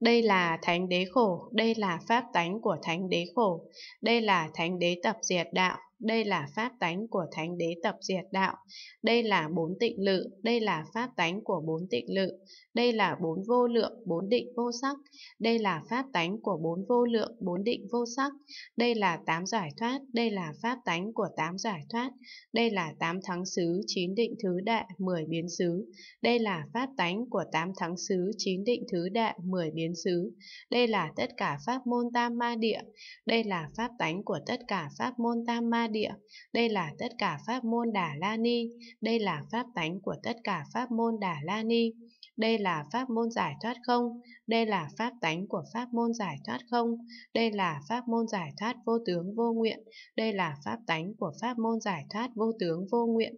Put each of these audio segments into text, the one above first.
Đây là thánh đế khổ, đây là pháp tánh của thánh đế khổ, đây là thánh đế tập diệt đạo, đây là pháp tánh của thánh đế tập diệt đạo, đây là bốn tịnh lự, đây là pháp tánh của bốn tịnh lự, đây là bốn vô lượng, bốn định vô sắc, đây là pháp tánh của bốn vô lượng, bốn định vô sắc, đây là tám giải thoát, đây là pháp tánh của tám giải thoát, đây là tám thắng xứ, chín định thứ đại, mười biến xứ, đây là pháp tánh của tám thắng xứ, chín định thứ đại, mười biến xứ, đây là tất cả pháp môn tam ma địa, đây là pháp tánh của tất cả pháp môn tam ma Địa. Đây là tất cả pháp môn Đà La Ni, đây là pháp tánh của tất cả pháp môn Đà La Ni. Đây là pháp môn giải thoát không, đây là pháp tánh của pháp môn giải thoát không, đây là pháp môn giải thoát vô tướng vô nguyện, đây là pháp tánh của pháp môn giải thoát vô tướng vô nguyện.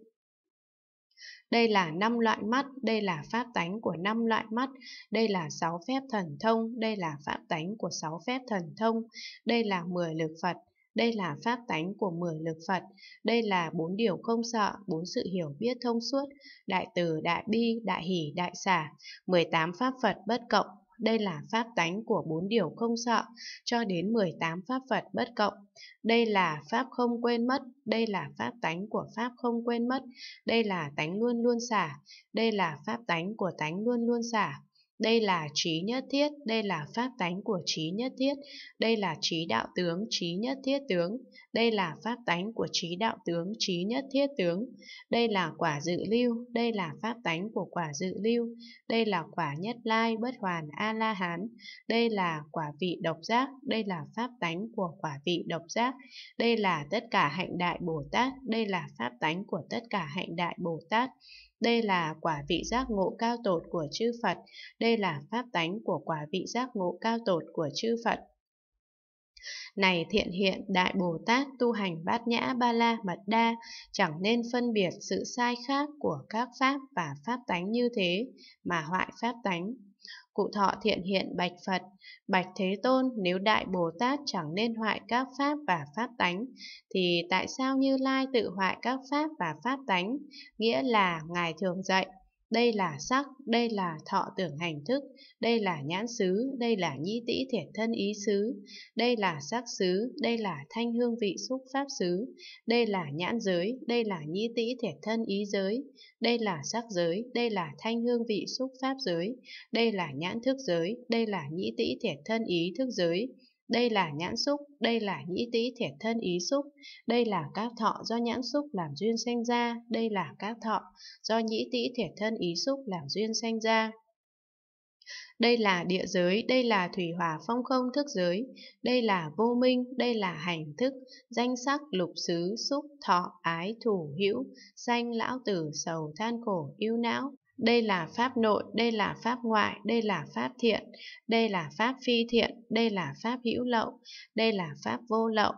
Đây là năm loại mắt, đây là pháp tánh của năm loại mắt, đây là sáu phép thần thông, đây là pháp tánh của sáu phép thần thông, đây là mười lực Phật, đây là pháp tánh của mười lực Phật, đây là bốn điều không sợ, bốn sự hiểu biết thông suốt, đại từ, đại bi, đại hỷ, đại xả, 18 pháp Phật bất cộng, đây là pháp tánh của bốn điều không sợ, cho đến 18 pháp Phật bất cộng. Đây là pháp không quên mất, đây là pháp tánh của pháp không quên mất, đây là tánh luôn luôn xả, đây là pháp tánh của tánh luôn luôn xả đây là trí nhất thiết, đây là pháp tánh của trí nhất thiết, đây là trí đạo tướng, trí nhất thiết tướng, đây là pháp tánh của trí đạo tướng, trí nhất thiết tướng, đây là quả dự lưu, đây là pháp tánh của quả dự lưu, đây là quả nhất lai bất hoàn a la hán, đây là quả vị độc giác, đây là pháp tánh của quả vị độc giác, đây là tất cả hạnh đại Bồ Tát, đây là pháp tánh của tất cả hạnh đại Bồ Tát. Đây là quả vị giác ngộ cao tột của chư Phật, đây là pháp tánh của quả vị giác ngộ cao tột của chư Phật. Này thiện hiện Đại Bồ Tát tu hành bát nhã ba la mật đa, chẳng nên phân biệt sự sai khác của các pháp và pháp tánh như thế, mà hoại pháp tánh. Cụ thọ thiện hiện bạch Phật, bạch Thế Tôn nếu Đại Bồ Tát chẳng nên hoại các pháp và pháp tánh, thì tại sao Như Lai tự hoại các pháp và pháp tánh? Nghĩa là Ngài thường dạy đây là sắc, đây là thọ tưởng hành thức, đây là nhãn xứ, đây là nhĩ tĩ thiệt thân ý xứ, đây là sắc xứ, đây là thanh hương vị xúc pháp xứ, đây là nhãn giới, đây là nhĩ tĩ thiệt thân ý giới, đây là sắc giới, đây là thanh hương vị xúc pháp giới, đây là nhãn thức giới, đây là nhĩ tĩ thiệt thân ý thức giới, đây là nhãn xúc, đây là nhĩ tý thiệt thân ý xúc, đây là các thọ do nhãn xúc làm duyên sanh ra, đây là các thọ do nhĩ tý thiệt thân ý xúc làm duyên sanh ra. Đây là địa giới, đây là thủy hỏa phong không thức giới, đây là vô minh, đây là hành thức, danh sắc, lục xứ, xúc, thọ, ái, thủ, hữu, sanh, lão tử, sầu, than khổ, yêu não, đây là pháp nội, đây là pháp ngoại, đây là pháp thiện, đây là pháp phi thiện, đây là pháp hữu lậu, đây là pháp vô lậu,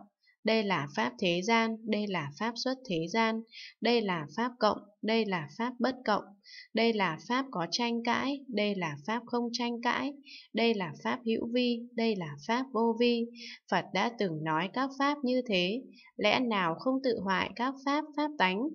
đây là pháp thế gian, đây là pháp xuất thế gian, đây là pháp cộng, đây là pháp bất cộng, đây là pháp có tranh cãi, đây là pháp không tranh cãi, đây là pháp hữu vi, đây là pháp vô vi. Phật đã từng nói các pháp như thế, lẽ nào không tự hoại các pháp pháp tánh?